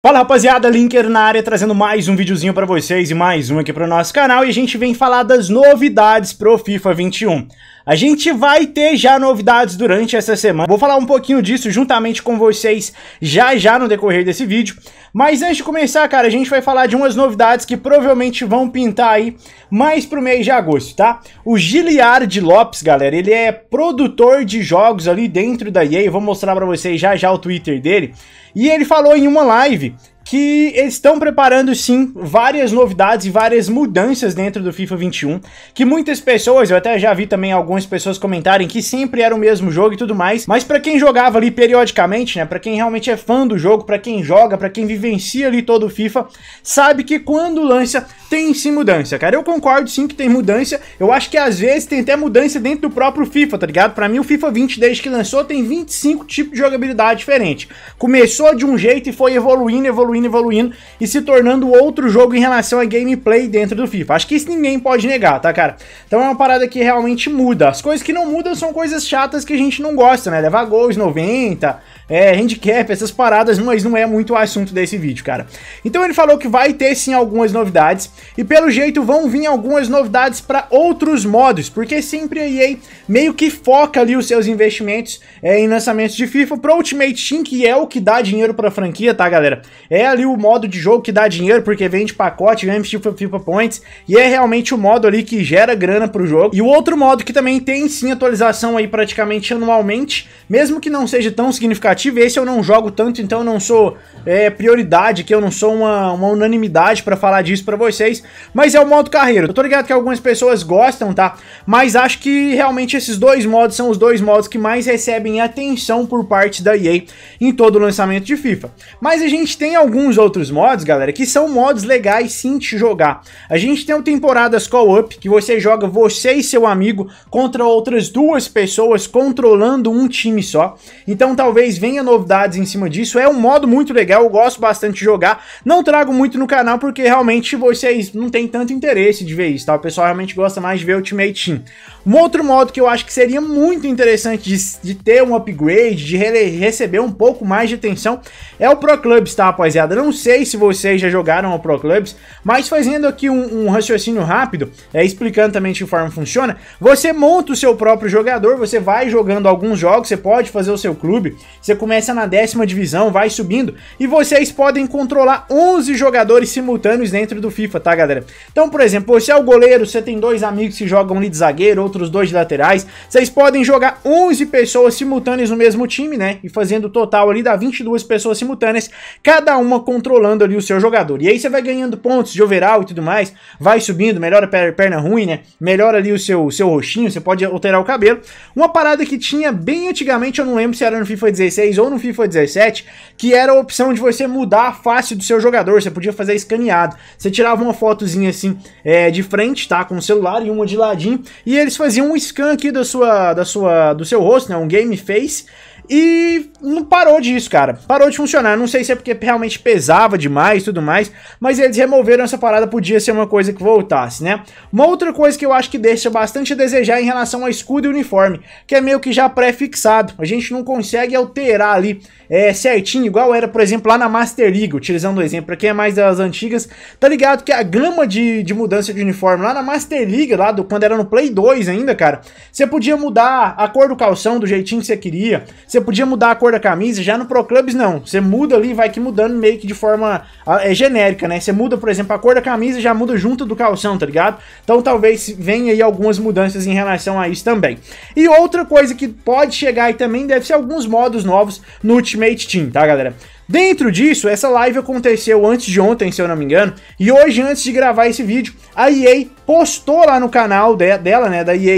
Fala rapaziada, Linker na área trazendo mais um videozinho pra vocês e mais um aqui pro nosso canal e a gente vem falar das novidades pro FIFA 21. A gente vai ter já novidades durante essa semana. Vou falar um pouquinho disso juntamente com vocês já já no decorrer desse vídeo. Mas antes de começar, cara, a gente vai falar de umas novidades que provavelmente vão pintar aí mais pro mês de agosto, tá? O Giliard Lopes, galera, ele é produtor de jogos ali dentro da EA. Eu vou mostrar para vocês já já o Twitter dele. E ele falou em uma live que estão preparando sim várias novidades e várias mudanças dentro do FIFA 21, que muitas pessoas, eu até já vi também algumas pessoas comentarem que sempre era o mesmo jogo e tudo mais, mas para quem jogava ali periodicamente, né, para quem realmente é fã do jogo, para quem joga, para quem vivencia ali todo o FIFA, sabe que quando lança tem sim mudança, cara. Eu concordo sim que tem mudança. Eu acho que às vezes tem até mudança dentro do próprio FIFA, tá ligado? Para mim o FIFA 20 desde que lançou tem 25 tipos de jogabilidade diferente. Começou de um jeito e foi evoluindo, evoluindo, evoluindo e se tornando outro jogo em relação a gameplay dentro do FIFA. Acho que isso ninguém pode negar, tá, cara? Então é uma parada que realmente muda. As coisas que não mudam são coisas chatas que a gente não gosta, né? Levar gols 90, é, handicap, essas paradas, mas não é muito o assunto desse vídeo, cara. Então ele falou que vai ter sim algumas novidades, e pelo jeito vão vir algumas novidades para outros modos, porque sempre a EA meio que foca ali os seus investimentos é, em lançamentos de FIFA pro Ultimate Team, que é o que dá dinheiro pra franquia, tá galera? É ali o modo de jogo que dá dinheiro, porque vende pacote, vende FIFA, tipo FIFA Points, e é realmente o modo ali que gera grana pro jogo. E o outro modo que também tem sim atualização aí praticamente anualmente, mesmo que não seja tão significativo, aplicativo. Esse eu não jogo tanto, então eu não sou é, prioridade, que eu não sou uma, uma unanimidade para falar disso para vocês. Mas é o modo carreira. Eu tô ligado que algumas pessoas gostam, tá? Mas acho que realmente esses dois modos são os dois modos que mais recebem atenção por parte da EA em todo o lançamento de FIFA. Mas a gente tem alguns outros modos, galera, que são modos legais sim de jogar. A gente tem o Temporadas Co-op, que você joga você e seu amigo contra outras duas pessoas controlando um time só. Então talvez venha tenha novidades em cima disso. É um modo muito legal, eu gosto bastante de jogar. Não trago muito no canal porque realmente vocês não têm tanto interesse de ver isso, tá? O pessoal realmente gosta mais de ver Ultimate Team. Um outro modo que eu acho que seria muito interessante de, de ter um upgrade, de re receber um pouco mais de atenção, é o Pro Clubs, tá, rapaziada? não sei se vocês já jogaram o Pro Clubs, mas fazendo aqui um, um raciocínio rápido, é, explicando também de que forma funciona, você monta o seu próprio jogador, você vai jogando alguns jogos, você pode fazer o seu clube, você começa na décima divisão, vai subindo, e vocês podem controlar 11 jogadores simultâneos dentro do FIFA, tá galera? Então, por exemplo, você é o goleiro, você tem dois amigos que jogam ali de zagueiro, outros dois de laterais, vocês podem jogar 11 pessoas simultâneas no mesmo time, né? E fazendo o total ali dá 22 pessoas simultâneas, cada uma controlando ali o seu jogador. E aí você vai ganhando pontos de overall e tudo mais, vai subindo, melhora a perna ruim, né? Melhora ali o seu, seu roxinho, você pode alterar o cabelo. Uma parada que tinha bem antigamente, eu não lembro se era no FIFA 16 16 ou no FIFA 17, que era a opção de você mudar a face do seu jogador, você podia fazer escaneado. Você tirava uma fotozinha assim é, de frente, tá? Com o celular e uma de ladinho, e eles faziam um scan aqui da sua, da sua, do seu rosto, né? Um game face. E não parou disso, cara. Parou de funcionar. Não sei se é porque realmente pesava demais e tudo mais, mas eles removeram essa parada, podia ser uma coisa que voltasse, né? Uma outra coisa que eu acho que deixa bastante a desejar em relação ao escudo e uniforme, que é meio que já pré-fixado. A gente não consegue alterar ali é, certinho, igual era, por exemplo, lá na Master League, utilizando o exemplo pra quem é mais das antigas, tá ligado que a gama de, de mudança de uniforme lá na Master League, lá do, quando era no Play 2 ainda, cara, você podia mudar a cor do calção do jeitinho que você queria, você podia mudar a cor da camisa, já no Pro Clubs não. Você muda ali, vai que mudando meio que de forma ah, é, genérica, né? Você muda, por exemplo, a cor da camisa já muda junto do calção, tá ligado? Então talvez venha aí algumas mudanças em relação a isso também. E outra coisa que pode chegar aí também deve ser alguns modos novos no Ultimate Team, tá, galera? Dentro disso, essa live aconteceu antes de ontem, se eu não me engano, e hoje, antes de gravar esse vídeo, a EA postou lá no canal de, dela, né, da EA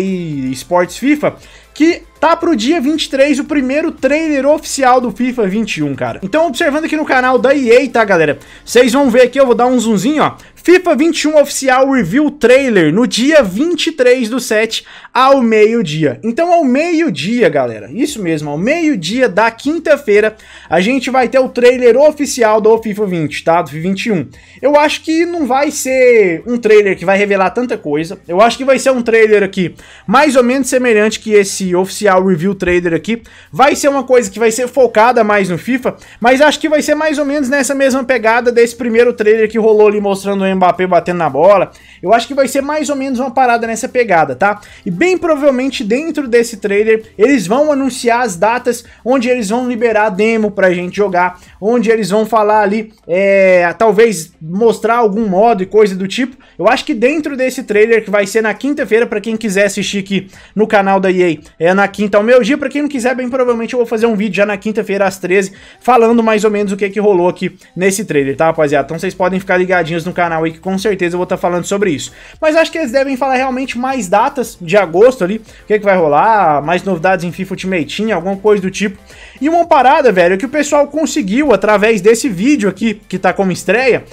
Sports FIFA, que tá pro dia 23 o primeiro trailer oficial do FIFA 21, cara. Então, observando aqui no canal da EA, tá, galera? Vocês vão ver aqui, eu vou dar um zoomzinho, ó. FIFA 21 Oficial Review Trailer no dia 23 do 7 ao meio-dia. Então, ao meio-dia, galera, isso mesmo, ao meio-dia da quinta-feira, a gente vai ter o trailer oficial do FIFA 20, tá? Do FIFA 21. Eu acho que não vai ser um trailer que vai revelar tanta coisa. Eu acho que vai ser um trailer aqui mais ou menos semelhante que esse oficial o Review Trader aqui. Vai ser uma coisa que vai ser focada mais no FIFA, mas acho que vai ser mais ou menos nessa mesma pegada desse primeiro trailer que rolou ali mostrando o Mbappé batendo na bola. Eu acho que vai ser mais ou menos uma parada nessa pegada, tá? E bem provavelmente dentro desse trailer eles vão anunciar as datas onde eles vão liberar a demo pra gente jogar, onde eles vão falar ali, é, talvez mostrar algum modo e coisa do tipo. Eu acho que dentro desse trailer que vai ser na quinta-feira para quem quiser assistir aqui no canal da EA, é na quinta quinta ao meu dia. Pra quem não quiser, bem provavelmente eu vou fazer um vídeo já na quinta-feira às 13, falando mais ou menos o que que rolou aqui nesse trailer, tá, rapaziada? Então vocês podem ficar ligadinhos no canal aí que com certeza eu vou estar tá falando sobre isso. Mas acho que eles devem falar realmente mais datas de agosto ali, o que que vai rolar, mais novidades em FIFA Ultimate Team, alguma coisa do tipo. E uma parada, velho, é que o pessoal conseguiu, através desse vídeo aqui, que tá como estreia,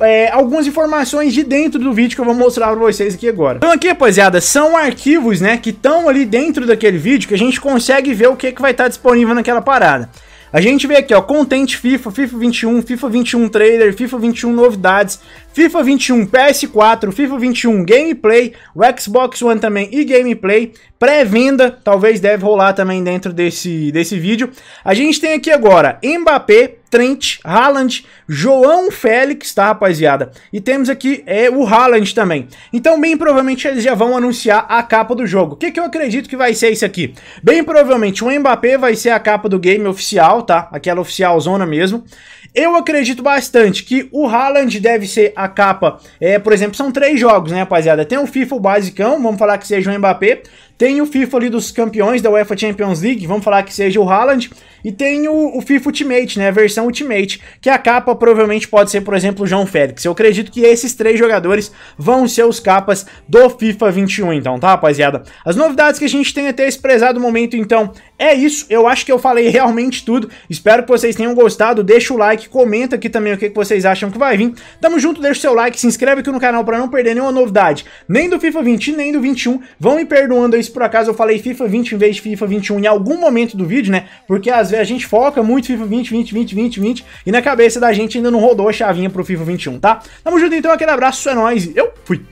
é, algumas informações de dentro do vídeo que eu vou mostrar pra vocês aqui agora. Então aqui, rapaziada, são arquivos, né, que estão ali dentro daquele vídeo que a gente consegue ver o que, que vai estar tá disponível naquela parada. A gente vê aqui, ó, Content FIFA, FIFA 21, FIFA 21 Trailer, FIFA 21 Novidades, FIFA 21 PS4, FIFA 21 Gameplay, o Xbox One também e Gameplay, pré-venda, talvez deve rolar também dentro desse, desse vídeo. A gente tem aqui agora Mbappé, Trent, Haaland, João Félix, tá, rapaziada? E temos aqui é, o Haaland também. Então, bem provavelmente, eles já vão anunciar a capa do jogo. O que, que eu acredito que vai ser isso aqui? Bem provavelmente, o Mbappé vai ser a capa do game oficial, tá? Aquela oficial zona mesmo. Eu acredito bastante que o Haaland deve ser a capa, é, por exemplo, são três jogos, né, rapaziada? Tem o FIFA o basicão, vamos falar que seja o Mbappé. Tem o FIFA ali dos campeões da UEFA Champions League, vamos falar que seja o Haaland. E tem o, o FIFA Ultimate, né? A versão Ultimate, que a capa provavelmente pode ser, por exemplo, o João Félix. Eu acredito que esses três jogadores vão ser os capas do FIFA 21, então, tá, rapaziada? As novidades que a gente tem até esse prezado momento, então, é isso. Eu acho que eu falei realmente tudo. Espero que vocês tenham gostado. Deixa o like, comenta aqui também o que, vocês acham que vai vir. Tamo junto, deixa o seu like, se inscreve aqui no canal pra não perder nenhuma novidade, nem do FIFA 20, nem do 21. Vão me perdoando aí se por acaso eu falei FIFA 20 em vez de FIFA 21 em algum momento do vídeo, né? Porque às vezes a gente foca muito FIFA 20, 20, 20, 20, 20, e na cabeça da gente ainda não rodou a chavinha pro FIFA 21, tá? Tamo junto então, aquele abraço, é nóis, eu fui!